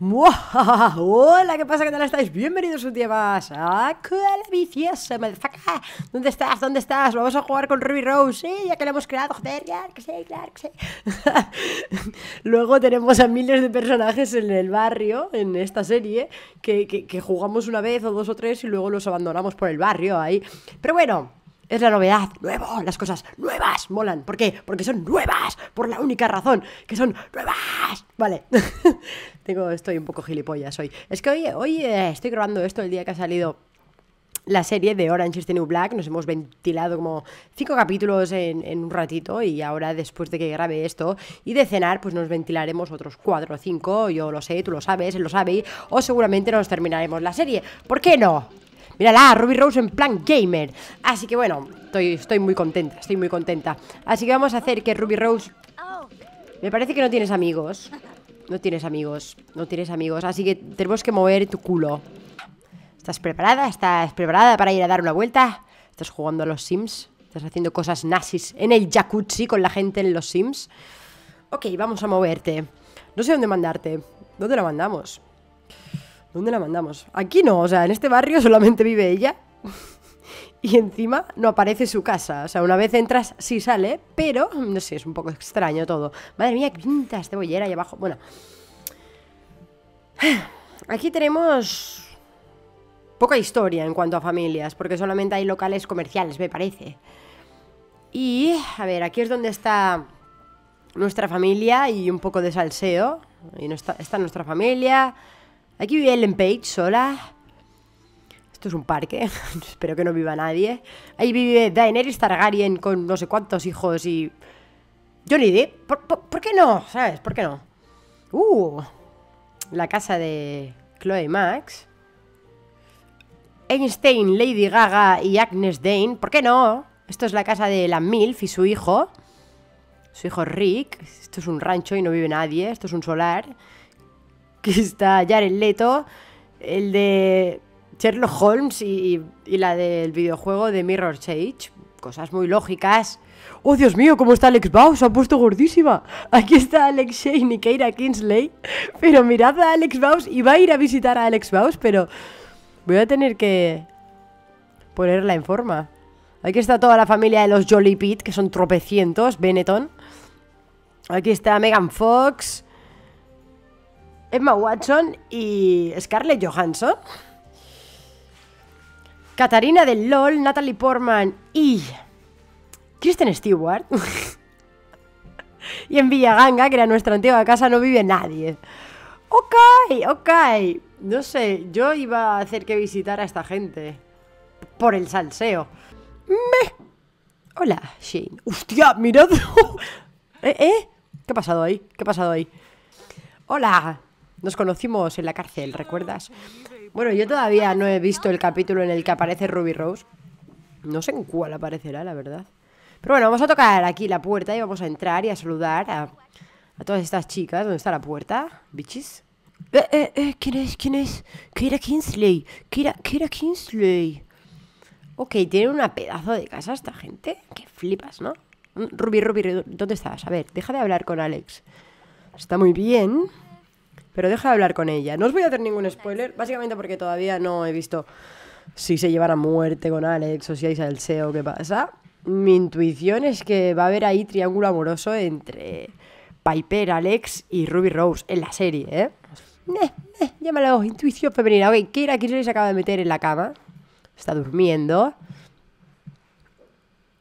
Hola, ¿qué pasa? ¿Qué tal estáis? Bienvenidos un día más a viciosa, ¿Dónde estás? ¿Dónde estás? Vamos a jugar con Ruby Rose, sí, ya que la hemos creado, joder, ya, que sí, claro que sí Luego tenemos a miles de personajes en el barrio, en esta serie que, que jugamos una vez o dos o tres y luego los abandonamos por el barrio ahí Pero bueno, es la novedad, nuevo, las cosas nuevas molan. ¿Por qué? Porque son nuevas, por la única razón que son nuevas. Vale. estoy un poco gilipollas hoy. Es que hoy, hoy eh, estoy grabando esto el día que ha salido la serie de Orange is the New Black. Nos hemos ventilado como cinco capítulos en, un ratito y ahora después de que grabe esto y de cenar, pues nos ventilaremos otros cuatro o cinco. Yo lo sé, tú lo sabes, él lo sabe o seguramente nos terminaremos la serie. ¿Por qué no? Mírala, Ruby Rose en plan gamer. Así que bueno, estoy, estoy muy contenta, estoy muy contenta. Así que vamos a hacer que Ruby Rose... Oh. Me parece que no tienes amigos. No tienes amigos, no tienes amigos. Así que tenemos que mover tu culo. ¿Estás preparada? ¿Estás preparada para ir a dar una vuelta? ¿Estás jugando a los Sims? ¿Estás haciendo cosas nazis en el jacuzzi con la gente en los Sims? Ok, vamos a moverte. No sé dónde mandarte. ¿Dónde la mandamos? ¿Dónde la mandamos? Aquí no, o sea, en este barrio solamente vive ella y encima no aparece su casa. O sea, una vez entras sí sale, pero no sé, es un poco extraño todo. Madre mía, qué pinta este bollera ahí abajo. Bueno. Aquí tenemos poca historia en cuanto a familias, porque solamente hay locales comerciales, me parece. Y, a ver, aquí es donde está nuestra familia y un poco de salseo. Y está, está nuestra familia. Aquí vive Ellen Page sola. Esto es un parque, espero que no viva nadie. Ahí vive Daenerys Targaryen con no sé cuántos hijos y... Yo Depp, ¿por, por, qué no? ¿Sabes? ¿Por qué no? Uh, la casa de Chloe Max. Einstein, Lady Gaga y Agnes Dane. ¿Por qué no? Esto es la casa de la MILF y su hijo. Su hijo Rick. Esto es un rancho y no vive nadie. Esto es un solar. Aquí está Jared Leto. El de Sherlock Holmes y, la del videojuego de Mirror Edge. Cosas muy lógicas. ¡Oh, Dios mío! ¿Cómo está Alex Bao? ha puesto gordísima. Aquí está Alex Shane y Keira Kingsley. Pero mirad a Alex y Iba a ir a visitar a Alex Baus, pero voy a tener que ponerla en forma. Aquí está toda la familia de los Jolly Pete, que son tropecientos. Benetton. Aquí está Megan Fox. Emma Watson y Scarlett Johansson. Catarina del LOL, Natalie Portman y. Kristen Stewart. y en Villaganga, que era nuestra antigua casa, no vive nadie. Ok, ok. No sé, yo iba a hacer que visitar a esta gente. Por el salseo. Hola, Shane. ¡Hostia! ¡Mirad! ¿Eh, ¿Eh? ¿Qué ha pasado ahí? ¿Qué ha pasado ahí? ¡Hola! Nos conocimos en la cárcel, ¿recuerdas? Bueno, yo todavía no he visto el capítulo en el que aparece Ruby Rose. No sé en cuál aparecerá, la verdad. Pero bueno, vamos a tocar aquí la puerta y vamos a entrar y a saludar a, todas estas chicas. ¿Dónde está la puerta? Bichis. Eh, eh, eh, ¿Quién es? ¿Quién es? Kira Kingsley. Kira, Kira Kingsley. Ok, tiene una pedazo de casa esta gente. Que flipas, ¿no? Ruby, Ruby, ¿dónde estás? A ver, deja de hablar con Alex. Está muy bien pero deja de hablar con ella. No os voy a hacer ningún spoiler, básicamente porque todavía no he visto si se llevan a muerte con Alex o si hay salseo, qué pasa. Mi intuición es que va a haber ahí triángulo amoroso entre Piper, Alex y Ruby Rose en la serie, ¿eh? la intuición femenina. Ok, Kira ¿Quién se acaba de meter en la cama. Está durmiendo.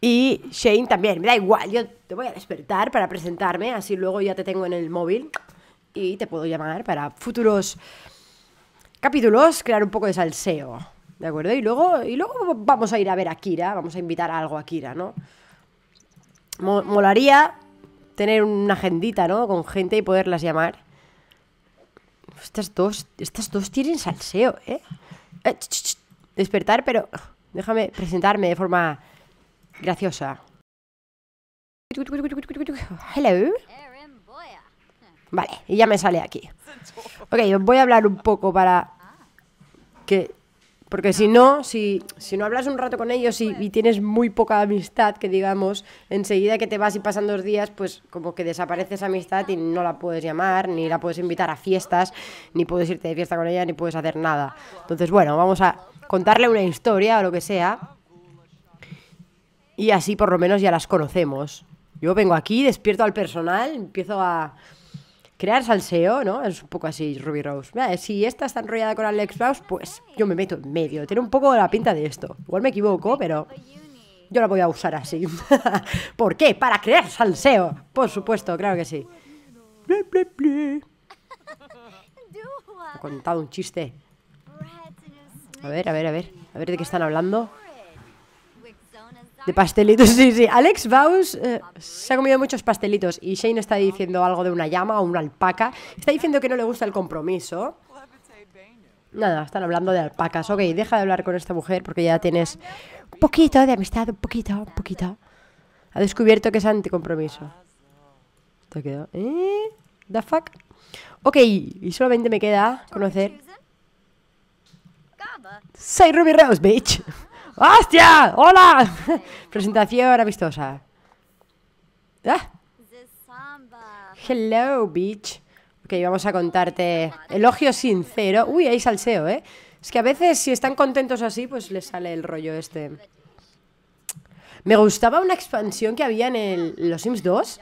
Y Shane también, me da igual, yo te voy a despertar para presentarme, así luego ya te tengo en el móvil y te puedo llamar para futuros capítulos, crear un poco de salseo. ¿De acuerdo? Y luego, y luego vamos a ir a ver a Kira, vamos a invitar a algo a Kira, ¿no? molaría tener una agendita, ¿no? Con gente y poderlas llamar. Estas dos, estas dos tienen salseo, ¿eh? eh despertar, pero déjame presentarme de forma graciosa. Hello. Vale, y ya me sale aquí. Ok, os voy a hablar un poco para que... Porque si no, si, si no hablas un rato con ellos y, y tienes muy poca amistad, que digamos, enseguida que te vas y pasan dos días, pues como que desaparece esa amistad y no la puedes llamar, ni la puedes invitar a fiestas, ni puedes irte de fiesta con ella, ni puedes hacer nada. Entonces, bueno, vamos a contarle una historia o lo que sea. Y así por lo menos ya las conocemos. Yo vengo aquí, despierto al personal, empiezo a crear salseo, ¿no? Es un poco así, Ruby Rose. si esta está enrollada con Alex Rouse, pues yo me meto en medio. Tiene un poco la pinta de esto. Igual me equivoco, pero yo la voy a usar así. ¿Por qué? Para crear salseo. Por supuesto, claro que sí. Ha contado un chiste. A ver, a ver, a ver. A ver de qué están hablando. De pastelitos, sí, sí. Alex Baus eh, se ha comido muchos pastelitos y Shane está diciendo algo de una llama o una alpaca. Está diciendo que no le gusta el compromiso. Nada, están hablando de alpacas. Ok, deja de hablar con esta mujer porque ya tienes un poquito de amistad, un poquito, un poquito. Ha descubierto que es anticompromiso. Te quedó. ¿Eh? ¿The fuck? Ok, y solamente me queda conocer. Soy Ruby Rose, bitch. ¡Hostia! ¡Hola! Presentación amistosa. ¿Ah? Hello, bitch. Ok, vamos a contarte. Elogio sincero. Uy, ahí salseo, ¿eh? Es que a veces si están contentos así, pues les sale el rollo este. Me gustaba una expansión que había en los Sims 2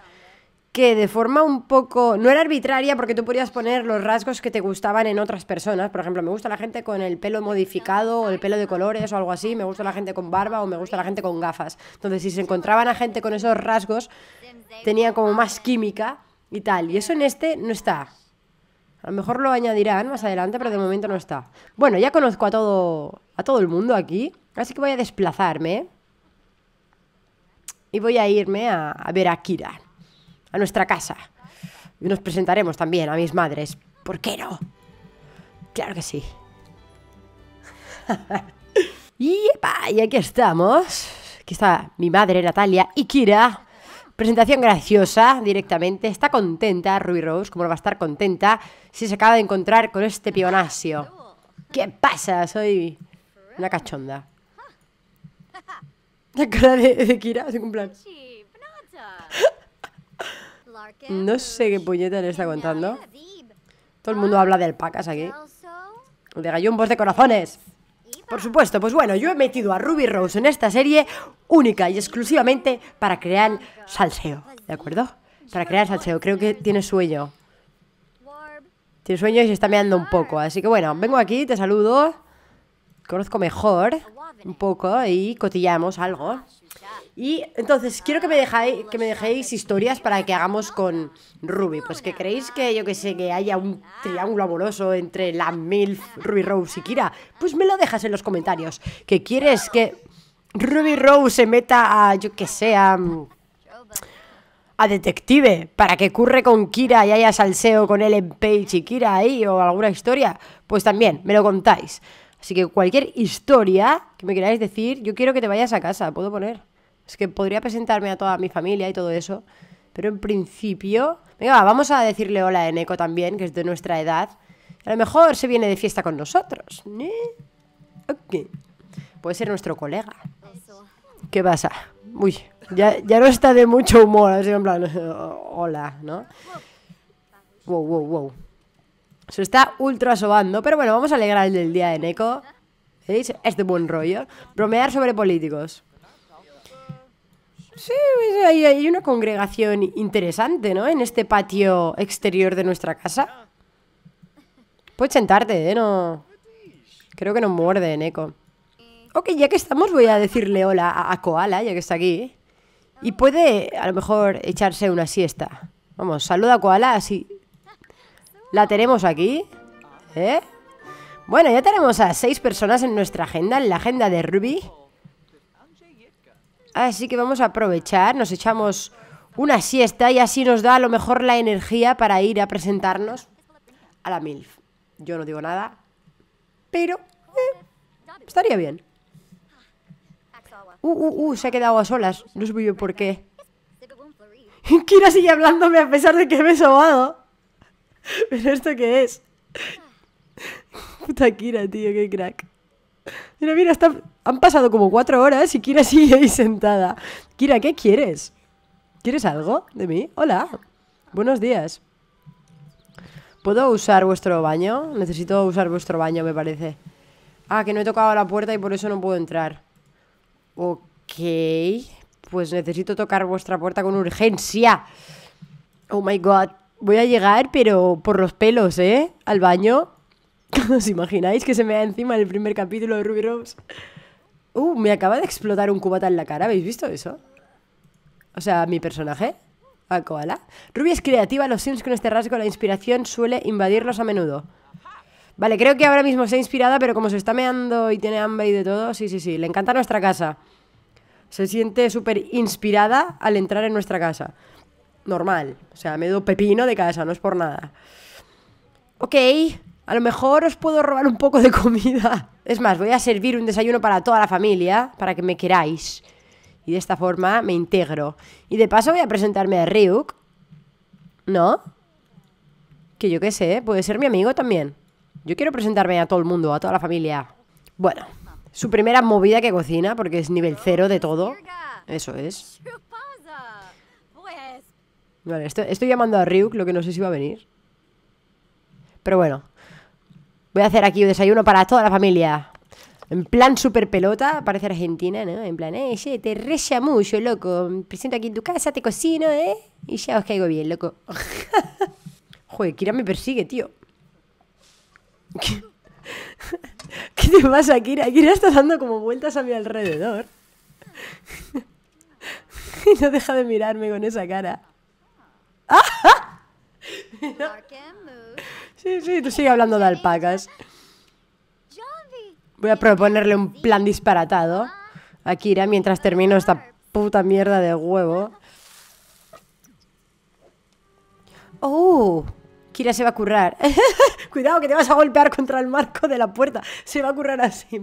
que de forma un poco. No era arbitraria porque tú podías poner los rasgos que te gustaban en otras personas. Por ejemplo, me gusta la gente con el pelo modificado o el pelo de colores o algo así. Me gusta la gente con barba o me gusta la gente con gafas. Entonces, si se encontraban a gente con esos rasgos, tenía como más química y tal. Y eso en este no está. A lo mejor lo añadirán más adelante, pero de momento no está. Bueno, ya conozco a todo, a todo el mundo aquí. Así que voy a desplazarme. Y voy a irme a, a ver a Kira a nuestra casa. Y nos presentaremos también a mis madres. ¿Por qué no? Claro que sí. Y aquí estamos. Aquí está mi madre, Natalia y Kira. Presentación graciosa directamente. Está contenta Ruby Rose, como va a estar contenta si se acaba de encontrar con este pionasio. ¿Qué pasa? Soy una cachonda. La cara de, Kira, así un plan. No sé qué puñeta le está contando. Todo el mundo habla de alpacas aquí. De voz de corazones. Por supuesto, pues bueno, yo he metido a Ruby Rose en esta serie única y exclusivamente para crear salseo, ¿de acuerdo? Para crear salseo, creo que tiene sueño. Tiene sueño y se está meando un poco, así que bueno, vengo aquí, te saludo, conozco mejor un poco y cotillamos algo. Y entonces quiero que me, dejáis que me dejéis historias para que hagamos con Ruby. Pues que creéis que yo que sé, que haya un triángulo amoroso entre la MILF, Ruby Rose y Kira. Pues me lo dejas en los comentarios. Que quieres que Ruby Rose se meta a, yo que sé, a, detective para que curre con Kira y haya salseo con Ellen Page y Kira ahí o alguna historia. Pues también me lo contáis. Así que cualquier historia que me queráis decir, yo quiero que te vayas a casa, puedo poner. Es que podría presentarme a toda mi familia y todo eso. Pero en principio... Venga, vamos a decirle hola a Eneco también, que es de nuestra edad. A lo mejor se viene de fiesta con nosotros. ¿eh? Ok. Puede ser nuestro colega. ¿Qué pasa? Uy, ya, ya no está de mucho humor. Así en plan, hola, ¿no? Wow, wow, wow. Se está ultra asobando. pero bueno, vamos a alegrar el día de Neko. ¿Veis? Es de buen rollo. Bromear sobre políticos. Sí, hay, una congregación interesante, ¿no? En este patio exterior de nuestra casa. Puedes sentarte, ¿eh? No... Creo que no muerde, Neko. Ok, ya que estamos voy a decirle hola a, a Koala, ya que está aquí. Y puede, a lo mejor, echarse una siesta. Vamos, saluda a Koala así la tenemos aquí. ¿Eh? Bueno, ya tenemos a seis personas en nuestra agenda, en la agenda de Ruby. Así que vamos a aprovechar, nos echamos una siesta y así nos da a lo mejor la energía para ir a presentarnos a la MILF. Yo no digo nada, pero eh, estaría bien. Uh, uh, uh, se ha quedado a solas, no sé yo por qué. Kira sigue hablándome a pesar de que me he sobado. ¿Pero esto qué es? Puta Kira, tío, qué crack. Mira, mira, han pasado como cuatro horas y Kira sigue ahí sentada. Kira, ¿qué quieres? ¿Quieres algo de mí? Hola. Buenos días. ¿Puedo usar vuestro baño? Necesito usar vuestro baño, me parece. Ah, que no he tocado la puerta y por eso no puedo entrar. Ok. Pues necesito tocar vuestra puerta con urgencia. Oh my god. Voy a llegar, pero por los pelos, ¿eh? Al baño. ¿Os imagináis que se me da encima el primer capítulo de Ruby Rose? Uh, me acaba de explotar un cubata en la cara. ¿Habéis visto eso? O sea, mi personaje, a Koala. Ruby es creativa, los Sims con este rasgo, la inspiración suele invadirlos a menudo. Vale, creo que ahora mismo ha inspirada, pero como se está meando y tiene hambre y de todo, sí, sí, sí, le encanta nuestra casa. Se siente súper inspirada al entrar en nuestra casa normal. O sea, me doy pepino de casa, no es por nada. Ok, a lo mejor os puedo robar un poco de comida. Es más, voy a servir un desayuno para toda la familia, para que me queráis. Y de esta forma me integro. Y de paso voy a presentarme a Ryuk. ¿No? Que yo qué sé, puede ser mi amigo también. Yo quiero presentarme a todo el mundo, a toda la familia. Bueno, su primera movida que cocina, porque es nivel cero de todo. Eso es. Vale, estoy, llamando a Ryuk, lo que no sé si va a venir. Pero bueno. Voy a hacer aquí un desayuno para toda la familia. En plan super pelota, parece argentina, ¿no? En plan, eh, te recha mucho, loco. presento aquí en tu casa, te cocino, ¿eh? Y ya os caigo bien, loco. Joder, Kira me persigue, tío. ¿Qué? ¿Qué te pasa, Kira? Kira está dando como vueltas a mi alrededor. y no deja de mirarme con esa cara. Sí, sí, tú sigue hablando de alpacas. Voy a proponerle un plan disparatado a Kira mientras termino esta puta mierda de huevo. ¡Oh! Kira se va a currar. Cuidado que te vas a golpear contra el marco de la puerta. Se va a currar así,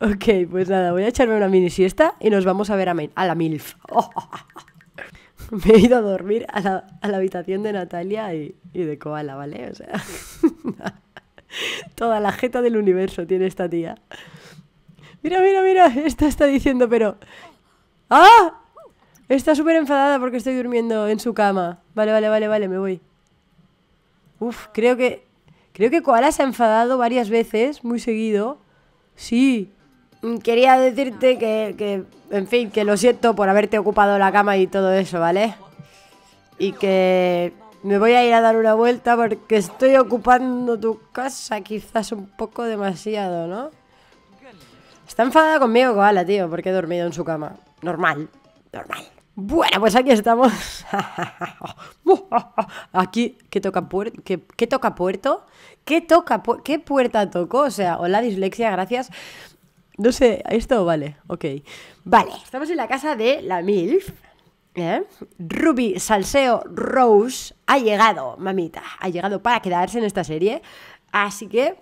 Ok, pues nada, voy a echarme una mini siesta y nos vamos a ver a, la MILF. Me he ido a dormir a la, habitación de Natalia y, de Koala, ¿vale? O sea, toda la jeta del universo tiene esta tía. Mira, mira, mira, esta está diciendo, pero... ¡Ah! Está súper enfadada porque estoy durmiendo en su cama. Vale, vale, vale, vale, me voy. Uf, creo que... Creo que Koala se ha enfadado varias veces, muy seguido. Sí, Quería decirte que, en fin, que lo siento por haberte ocupado la cama y todo eso, ¿vale? Y que me voy a ir a dar una vuelta porque estoy ocupando tu casa quizás un poco demasiado, ¿no? Está enfadada conmigo, Koala, tío, porque he dormido en su cama. Normal, normal. Bueno, pues aquí estamos. aquí, ¿qué toca, puerto? ¿Qué, qué toca puerto? toca puerto qué toca ¿Qué puerta tocó? O sea, hola dislexia, gracias. No sé, esto vale, ok. Vale, estamos en la casa de la MILF. ¿eh? Ruby Salseo Rose ha llegado, mamita. Ha llegado para quedarse en esta serie. Así que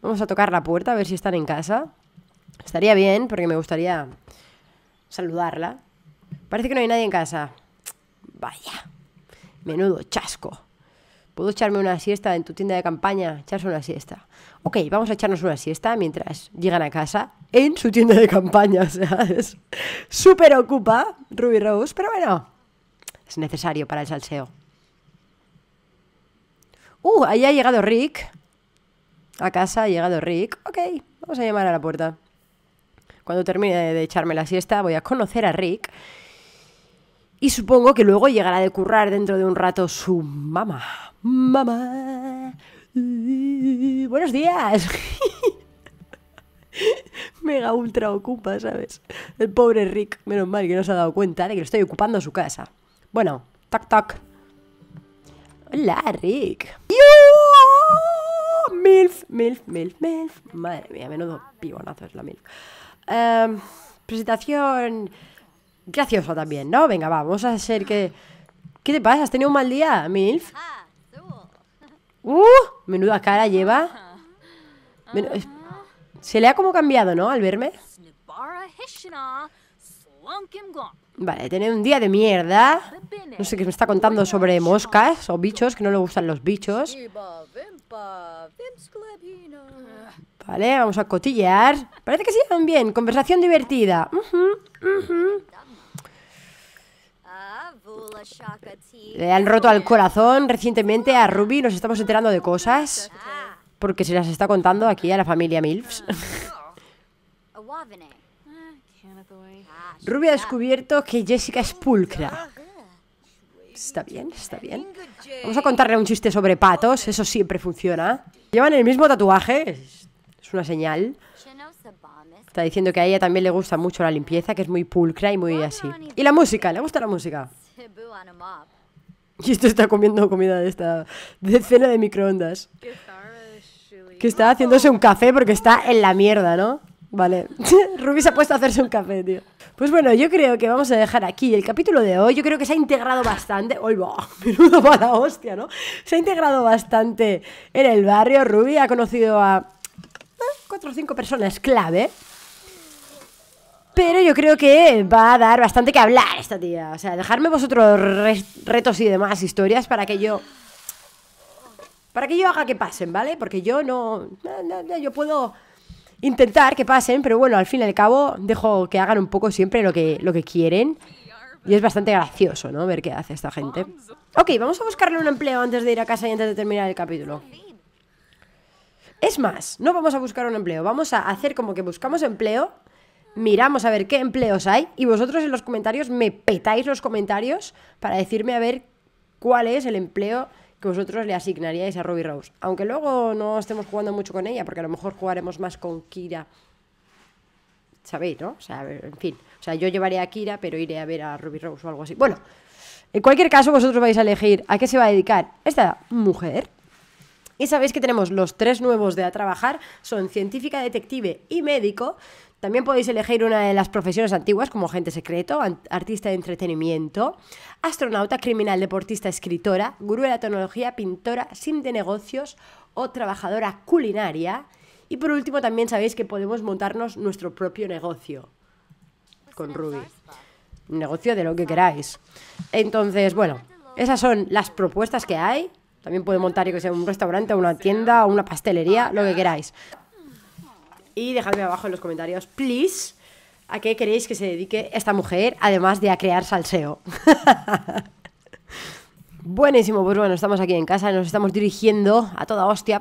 vamos a tocar la puerta a ver si están en casa. Estaría bien, porque me gustaría saludarla. Parece que no hay nadie en casa. Vaya, menudo chasco. Puedo echarme una siesta en tu tienda de campaña, echarse una siesta ok, vamos a echarnos una siesta mientras llegan a casa en su tienda de campaña, es Súper ocupa Ruby Rose, pero bueno, es necesario para el salseo. Uh, ahí ha llegado Rick. A casa ha llegado Rick. Ok, vamos a llamar a la puerta. Cuando termine de echarme la siesta voy a conocer a Rick. Y supongo que luego llegará de currar dentro de un rato su mamá. Mamá. Buenos días. Mega ultra ocupa, ¿sabes? El pobre Rick, menos mal que no se ha dado cuenta de que lo estoy ocupando su casa. Bueno, tac tac. Hola, Rick. Milf, milf, milf, milf. Madre mía, menudo pibonazo es la milf. Em, presentación Gracioso también, ¿no? Venga, va, vamos a hacer que... ¿Qué te pasa? ¿Has tenido un mal día, milf? Ah, ¡Uh! Menuda cara lleva. Se le ha como cambiado, ¿no? Al verme. Vale, tener un día de mierda. No sé qué me está contando sobre moscas o bichos, que no le gustan los bichos. Vale, vamos a cotillar. Parece que se llevan bien. Conversación divertida. Uh le han roto al corazón recientemente a Ruby. Nos estamos enterando de cosas. Porque se las está contando aquí a la familia Milfs. Ruby ha descubierto que Jessica es pulcra. Está bien, está bien. Vamos a contarle un chiste sobre patos. Eso siempre funciona. Llevan el mismo tatuaje. Es una señal. Está diciendo que a ella también le gusta mucho la limpieza, que es muy pulcra y muy así. Y la música, le gusta la música. Em y esto está comiendo comida de esta decena cena de microondas. Que está haciéndose un café porque está en la mierda, ¿no? Vale. Ruby se ha puesto a hacerse un café, tío. Pues bueno, yo creo que vamos a dejar aquí el capítulo de hoy. Yo creo que se ha integrado bastante. Hoy va! Menudo para hostia, ¿no? Se ha integrado bastante en el barrio. Ruby ha conocido a. Eh, cuatro o cinco personas clave. Pero yo creo que va a dar bastante que hablar esta tía. O sea, dejarme vosotros retos y demás historias para que yo. Para que yo haga que pasen, ¿vale? Porque yo no, yo puedo intentar que pasen, pero bueno, al fin y al cabo, dejo que hagan un poco siempre lo que, lo que quieren. Y es bastante gracioso, ¿no? Ver qué hace esta gente. Ok, vamos a buscarle un empleo antes de ir a casa y antes de terminar el capítulo. Es más, no vamos a buscar un empleo, vamos a hacer como que buscamos empleo miramos a ver qué empleos hay y vosotros en los comentarios me petáis los comentarios para decirme a ver cuál es el empleo que vosotros le asignaríais a Ruby Rose. Aunque luego no estemos jugando mucho con ella, porque a lo mejor jugaremos más con Kira. ¿Sabéis, no? O sea, en fin. O sea, yo llevaré a Kira, pero iré a ver a Ruby Rose o algo así. Bueno, en cualquier caso, vosotros vais a elegir a qué se va a dedicar esta mujer. Y sabéis que tenemos los tres nuevos de a trabajar, son científica, detective y médico. También podéis elegir una de las profesiones antiguas como agente secreto, artista de entretenimiento, astronauta, criminal, deportista, escritora, gurú de la tecnología, pintora, sim de negocios o trabajadora culinaria. Y por último también sabéis que podemos montarnos nuestro propio negocio con Ruby. Negocio de lo que queráis. Entonces, bueno, esas son las propuestas que hay. También puede montar, yo que sea un restaurante, una tienda, una pastelería, lo que queráis y dejadme abajo en los comentarios, please, a qué queréis que se dedique esta mujer, además de a crear salseo. Buenísimo, pues bueno, estamos aquí en casa, nos estamos dirigiendo a toda hostia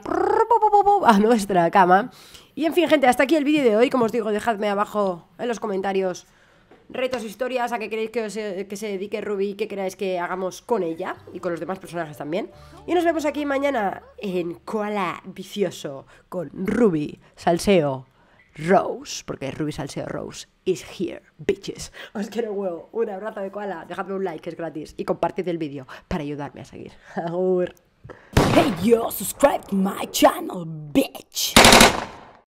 a nuestra cama. Y en fin, gente, hasta aquí el vídeo de hoy. Como os digo, dejadme abajo en los comentarios retos, e historias, a qué queréis eh, que, se dedique Ruby, qué queráis que hagamos con ella y con los demás personajes también. Y nos vemos aquí mañana en Koala Vicioso con Ruby Salseo Rose, porque Ruby Salseo Rose is here, bitches. Os quiero huevo, un abrazo de Koala, dejadme un like, que es gratis, y compartid el vídeo para ayudarme a seguir. Agur. Hey yo, subscribe to my channel, bitch.